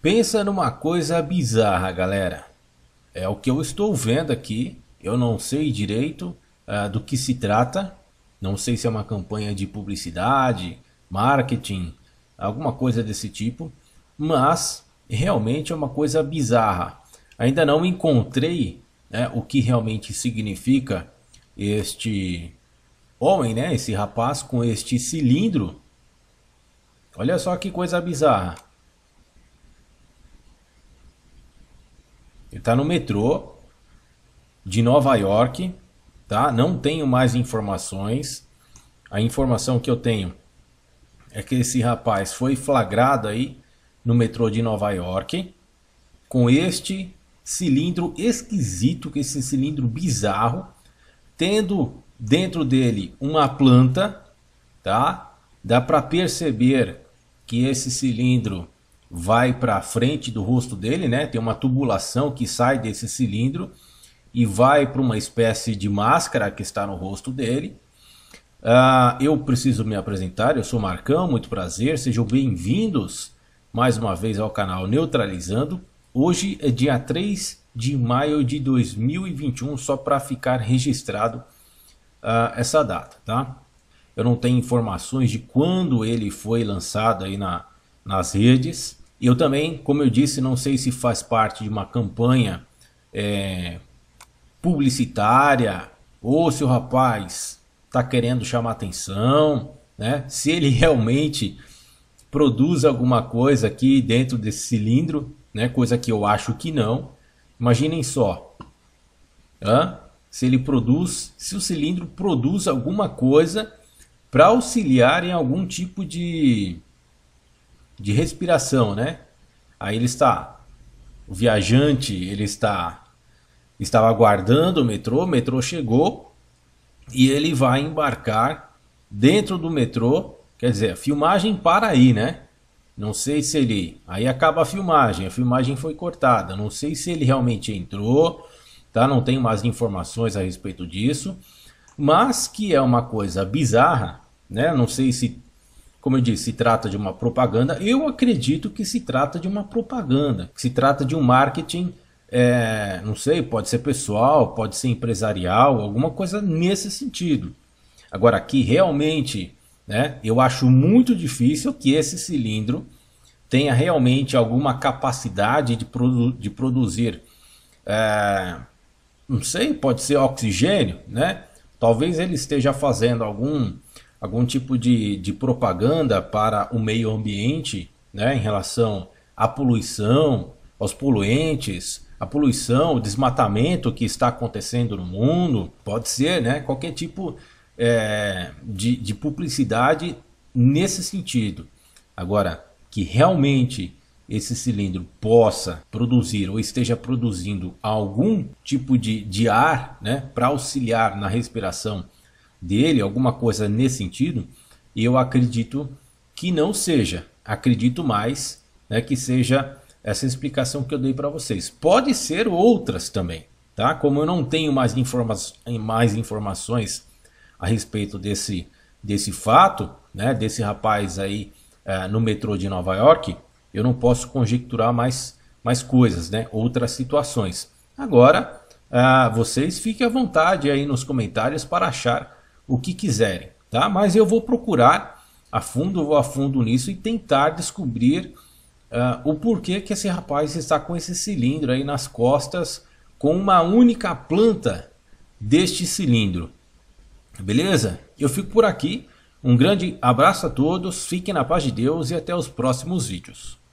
Pensa numa coisa bizarra, galera. É o que eu estou vendo aqui. Eu não sei direito uh, do que se trata. Não sei se é uma campanha de publicidade, marketing, alguma coisa desse tipo. Mas realmente é uma coisa bizarra. Ainda não encontrei né, o que realmente significa este homem, né, esse rapaz com este cilindro. Olha só que coisa bizarra. Ele está no metrô de Nova York, tá? Não tenho mais informações. A informação que eu tenho é que esse rapaz foi flagrado aí no metrô de Nova York com este cilindro esquisito, que esse cilindro bizarro, tendo dentro dele uma planta, tá? Dá para perceber que esse cilindro vai para frente do rosto dele, né? Tem uma tubulação que sai desse cilindro e vai para uma espécie de máscara que está no rosto dele. Uh, eu preciso me apresentar, eu sou Marcão, muito prazer, sejam bem-vindos mais uma vez ao canal Neutralizando. Hoje é dia 3 de maio de 2021, só para ficar registrado uh, essa data, tá? Eu não tenho informações de quando ele foi lançado aí na, nas redes. eu também, como eu disse, não sei se faz parte de uma campanha é, publicitária ou se o rapaz está querendo chamar atenção, né? se ele realmente produz alguma coisa aqui dentro desse cilindro, né? coisa que eu acho que não. Imaginem só, Hã? se ele produz, se o cilindro produz alguma coisa para auxiliar em algum tipo de de respiração, né? Aí ele está, o viajante, ele está, estava aguardando o metrô, o metrô chegou e ele vai embarcar dentro do metrô, quer dizer, a filmagem para aí, né? Não sei se ele, aí acaba a filmagem, a filmagem foi cortada, não sei se ele realmente entrou, tá? Não tenho mais informações a respeito disso, mas que é uma coisa bizarra, né? Não sei se como eu disse, se trata de uma propaganda. Eu acredito que se trata de uma propaganda, que se trata de um marketing, é, não sei, pode ser pessoal, pode ser empresarial, alguma coisa nesse sentido. Agora, aqui realmente, né, eu acho muito difícil que esse cilindro tenha realmente alguma capacidade de, produ de produzir, é, não sei, pode ser oxigênio, né? Talvez ele esteja fazendo algum algum tipo de, de propaganda para o meio ambiente né, em relação à poluição, aos poluentes, a poluição, o desmatamento que está acontecendo no mundo, pode ser né, qualquer tipo é, de, de publicidade nesse sentido. Agora, que realmente esse cilindro possa produzir ou esteja produzindo algum tipo de, de ar né, para auxiliar na respiração dele, alguma coisa nesse sentido, eu acredito que não seja. Acredito mais né, que seja essa explicação que eu dei para vocês. Pode ser outras também, tá? Como eu não tenho mais, informa mais informações a respeito desse, desse fato, né, desse rapaz aí é, no metrô de Nova York, eu não posso conjecturar mais, mais coisas, né, outras situações. Agora, uh, vocês fiquem à vontade aí nos comentários para achar o que quiserem, tá? Mas eu vou procurar a fundo, vou a fundo nisso e tentar descobrir uh, o porquê que esse rapaz está com esse cilindro aí nas costas com uma única planta deste cilindro. Beleza? Eu fico por aqui. Um grande abraço a todos, fiquem na paz de Deus e até os próximos vídeos.